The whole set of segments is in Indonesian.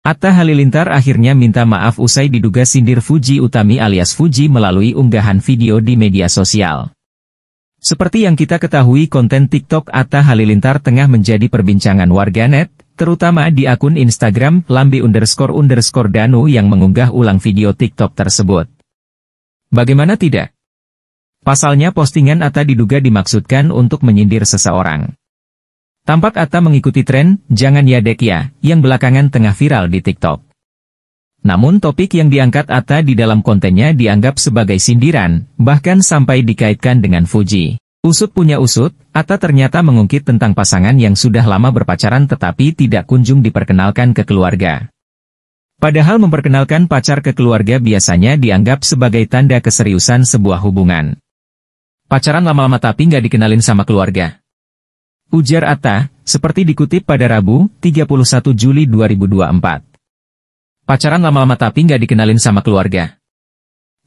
Atta Halilintar akhirnya minta maaf usai diduga sindir Fuji Utami alias Fuji melalui unggahan video di media sosial. Seperti yang kita ketahui konten TikTok Atta Halilintar tengah menjadi perbincangan warganet, terutama di akun Instagram lambi underscore underscore danu yang mengunggah ulang video TikTok tersebut. Bagaimana tidak? Pasalnya postingan Atta diduga dimaksudkan untuk menyindir seseorang. Tampak Atta mengikuti tren, jangan ya dek ya, yang belakangan tengah viral di TikTok. Namun topik yang diangkat Atta di dalam kontennya dianggap sebagai sindiran, bahkan sampai dikaitkan dengan Fuji. Usut punya usut, Atta ternyata mengungkit tentang pasangan yang sudah lama berpacaran tetapi tidak kunjung diperkenalkan ke keluarga. Padahal memperkenalkan pacar ke keluarga biasanya dianggap sebagai tanda keseriusan sebuah hubungan. Pacaran lama-lama tapi nggak dikenalin sama keluarga. Ujar Atta, seperti dikutip pada Rabu, 31 Juli 2024. Pacaran lama-lama tapi nggak dikenalin sama keluarga.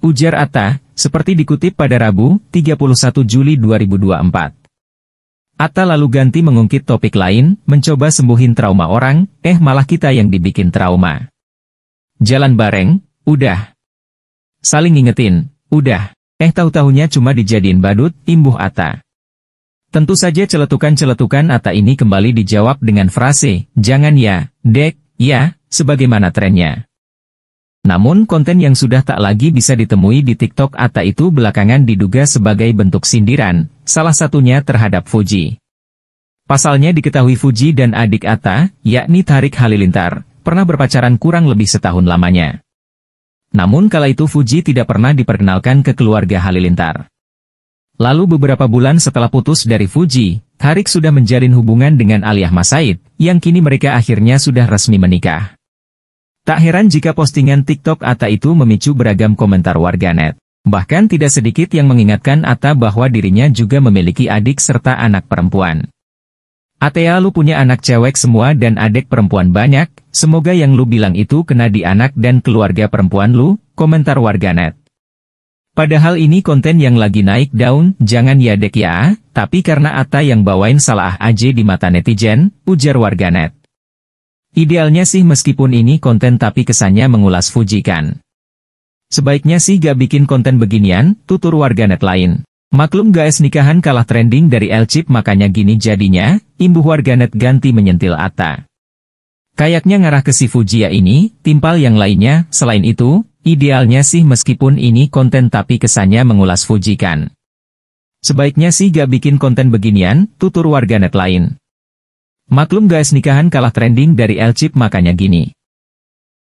Ujar Atta, seperti dikutip pada Rabu, 31 Juli 2024. Atta lalu ganti mengungkit topik lain, mencoba sembuhin trauma orang, eh malah kita yang dibikin trauma. Jalan bareng, udah. Saling ngingetin, udah. Eh tahu-tahunya cuma dijadiin badut, imbuh Atta. Tentu saja celetukan-celetukan Atta ini kembali dijawab dengan frase, jangan ya, dek, ya, sebagaimana trennya. Namun konten yang sudah tak lagi bisa ditemui di TikTok Atta itu belakangan diduga sebagai bentuk sindiran, salah satunya terhadap Fuji. Pasalnya diketahui Fuji dan adik Atta, yakni Tarik Halilintar, pernah berpacaran kurang lebih setahun lamanya. Namun kala itu Fuji tidak pernah diperkenalkan ke keluarga Halilintar. Lalu beberapa bulan setelah putus dari Fuji, Harik sudah menjalin hubungan dengan Aliyah Masaid, yang kini mereka akhirnya sudah resmi menikah. Tak heran jika postingan TikTok Atta itu memicu beragam komentar warganet. Bahkan tidak sedikit yang mengingatkan Atta bahwa dirinya juga memiliki adik serta anak perempuan. Atea lu punya anak cewek semua dan adik perempuan banyak, semoga yang lu bilang itu kena di anak dan keluarga perempuan lu, komentar warganet. Padahal ini konten yang lagi naik daun, jangan ya dek ya, tapi karena Atta yang bawain salah aja di mata netizen, ujar warganet. Idealnya sih meskipun ini konten tapi kesannya mengulas fujikan. Sebaiknya sih gak bikin konten beginian, tutur warganet lain. Maklum guys nikahan kalah trending dari Elchip makanya gini jadinya, imbuh warganet ganti menyentil Atta. Kayaknya ngarah ke si Fujia ini, timpal yang lainnya, selain itu, idealnya sih meskipun ini konten tapi kesannya mengulas Fujikan. Sebaiknya sih gak bikin konten beginian, tutur warganet lain. Maklum guys nikahan kalah trending dari Elchip makanya gini.